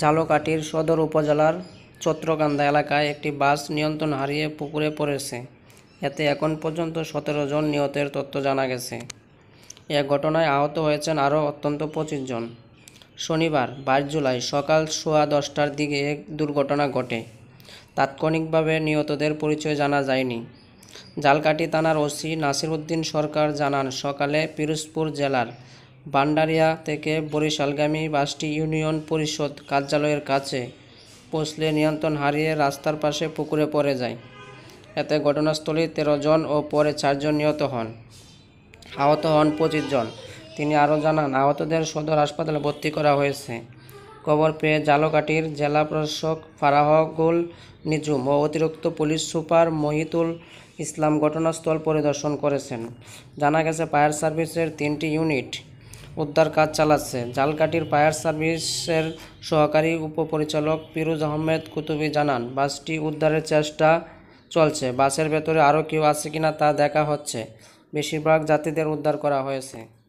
ঝালকাঠির সদর উপজেলার চত্রকান্দা এলাকায় একটি বাস নিয়ন্ত্রণ হারিয়ে পুকুরে পড়েছে এতে এখন পর্যন্ত সতেরো জন নিহতের তথ্য জানা গেছে এ ঘটনায় আহত হয়েছেন আরও অত্যন্ত পঁচিশ জন শনিবার বাইশ জুলাই সকাল সোয়া দশটার দিকে এক দুর্ঘটনা ঘটে তাৎক্ষণিকভাবে নিহতদের পরিচয় জানা যায়নি জালকাটি থানার ওসি নাসিরউদ্দিন সরকার জানান সকালে পিরোজপুর জেলার ভান্ডারিয়া থেকে বরিশালগামী বাসটি ইউনিয়ন পরিষদ কার্যালয়ের কাছে পৌঁছলে নিয়ন্ত্রণ হারিয়ে রাস্তার পাশে পুকুরে পড়ে যায় এতে ঘটনাস্থলে তেরো জন ও পরে চারজন নিহত হন আহত হন পঁচিশ জন তিনি আরও জানান আহতদের সদর হাসপাতালে ভর্তি করা হয়েছে খবর পেয়ে জালকাটির জেলা প্রশাসক ফারাহগুল নিজুম ও অতিরিক্ত পুলিশ সুপার মহিতুল ইসলাম ঘটনাস্থল পরিদর্শন করেছেন জানা গেছে ফায়ার সার্ভিসের তিনটি ইউনিট উদ্ধার কাজ চালাচ্ছে জালকাটির ফায়ার সার্ভিসের সহকারী উপপরিচালক পিরুজ আহমেদ কুতুবি জানান বাসটি উদ্ধারের চেষ্টা চলছে বাসের ভেতরে আরও কেউ আছে কিনা তা দেখা হচ্ছে বেশিরভাগ যাত্রীদের উদ্ধার করা হয়েছে